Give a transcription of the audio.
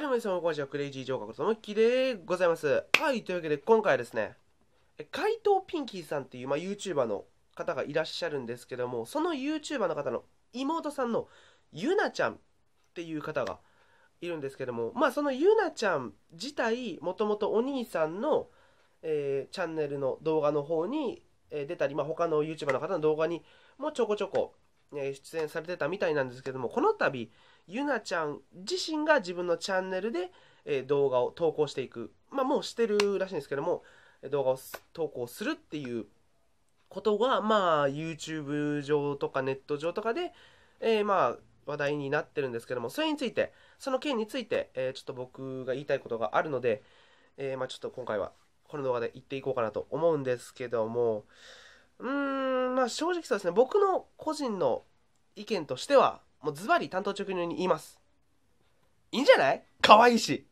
はい、もさんこんにちは、クレイジー城ョーカのこでございます。はい、というわけで今回はですね、怪盗ピンキーさんっていう、まあ、YouTuber の方がいらっしゃるんですけども、その YouTuber の方の妹さんのゆなちゃんっていう方がいるんですけども、まあ、そのゆなちゃん自体、もともとお兄さんの、えー、チャンネルの動画の方に、えー、出たり、まあ、他の YouTuber の方の動画にもちょこちょこ出演されてたみたいなんですけどもこの度ゆなちゃん自身が自分のチャンネルで、え動画を投稿していくまあもうしてるらしいんですけども動画を投稿するっていうことがまあ YouTube 上とかネット上とかで、えー、まあ話題になってるんですけどもそれについてその件について、えー、ちょっと僕が言いたいことがあるので、えー、まあちょっと今回はこの動画で言っていこうかなと思うんですけどもうんまあ正直そうですね僕の個人の意見としてはもうズバリ担当直入に言いますいいんじゃない可愛いし